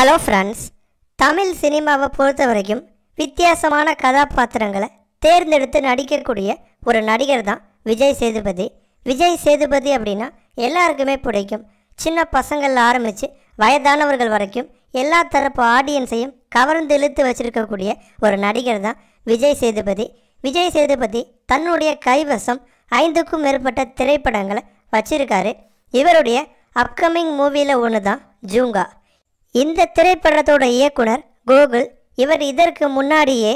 hello friends Tamil சினிமாவை பொறுத்த வரைக்கும் வித்தியாசமான கதாபாத்திரங்களை தேர்ந்தெடுத்து நடிக்கக்கூடிய ஒரு நடிகர் தான் விஜய் சேதுபதி விஜய் சேதுபதி அப்படின்னா எல்லாருக்குமே பிடிக்கும் சின்ன பசங்களில் ஆரம்பித்து வயதானவர்கள் வரைக்கும் எல்லா தரப்பு ஆடியன்ஸையும் கவர்ந்து இழுத்து வச்சிருக்கக்கூடிய ஒரு நடிகர் தான் விஜய் சேதுபதி விஜய் சேதுபதி தன்னுடைய கைவசம் ஐந்துக்கும் மேற்பட்ட திரைப்படங்களை வச்சிருக்காரு இவருடைய அப்கமிங் மூவியில் ஒன்று தான் ஜூங்கா இந்த திரைப்படத்தோட இயக்குனர் கோகுல் இவர் இதற்கு முன்னாடியே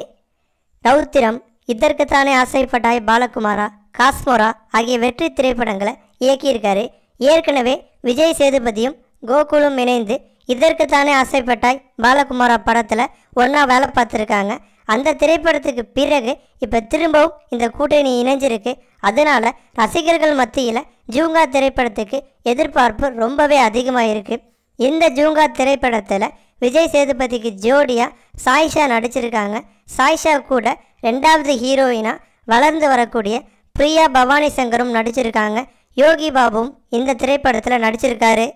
ரௌத்திரம் இதற்கு தானே ஆசைப்பட்டாய் பாலகுமாரா காஸ்மோரா ஆகிய வெற்றி திரைப்படங்களை இயக்கியிருக்காரு ஏற்கனவே விஜய் சேதுபதியும் கோகுலும் இணைந்து இதற்கு தானே ஆசைப்பட்டாய் பாலகுமாரா படத்தில் ஒன்றா வேலை பார்த்துருக்காங்க அந்த திரைப்படத்துக்கு பிறகு இப்போ திரும்பவும் இந்த கூட்டணி இணைஞ்சிருக்கு அதனால் ரசிகர்கள் மத்தியில் ஜூங்கா திரைப்படத்துக்கு எதிர்பார்ப்பு ரொம்பவே அதிகமாக இருக்குது இந்த ஜூங்கா திரைப்படத்தில் விஜய் சேதுபதிக்கு ஜோடியாக சாய்ஷா நடிச்சிருக்காங்க சாய்ஷா கூட ரெண்டாவது ஹீரோயினாக வளர்ந்து வரக்கூடிய பிரியா பவானி சங்கரும் நடிச்சிருக்காங்க யோகி பாபும் இந்த திரைப்படத்தில் நடிச்சிருக்காரு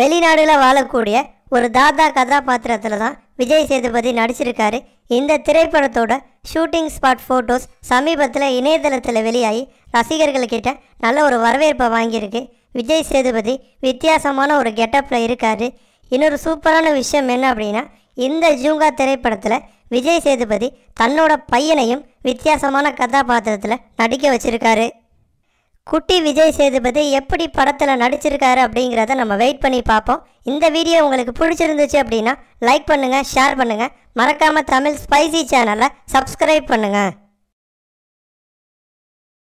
வெளிநாடுல வாழக்கூடிய ஒரு தாதா கதாபாத்திரத்தில் தான் விஜய் சேதுபதி நடிச்சிருக்காரு இந்த திரைப்படத்தோட ஷூட்டிங் ஸ்பாட் ஃபோட்டோஸ் சமீபத்தில் இணையதளத்தில் வெளியாகி ரசிகர்கள்கிட்ட நல்ல ஒரு வரவேற்பை வாங்கியிருக்கு விஜய் சேதுபதி வித்தியாசமான ஒரு கெட்டப்பில் இருக்கார் இன்னொரு சூப்பரான விஷயம் என்ன அப்படின்னா இந்த ஜூங்கா திரைப்படத்தில் விஜய் சேதுபதி தன்னோட பையனையும் வித்தியாசமான கதாபாத்திரத்தில் நடிக்க வச்சுருக்காரு குட்டி விஜய் சேதுபதி எப்படி படத்தில் நடிச்சிருக்காரு அப்படிங்கிறத நம்ம வெயிட் பண்ணி பார்ப்போம் இந்த வீடியோ உங்களுக்கு பிடிச்சிருந்துச்சு அப்படின்னா லைக் பண்ணுங்கள் ஷேர் பண்ணுங்கள் மறக்காமல் தமிழ் ஸ்பைசி சேனலை சப்ஸ்கிரைப் பண்ணுங்கள்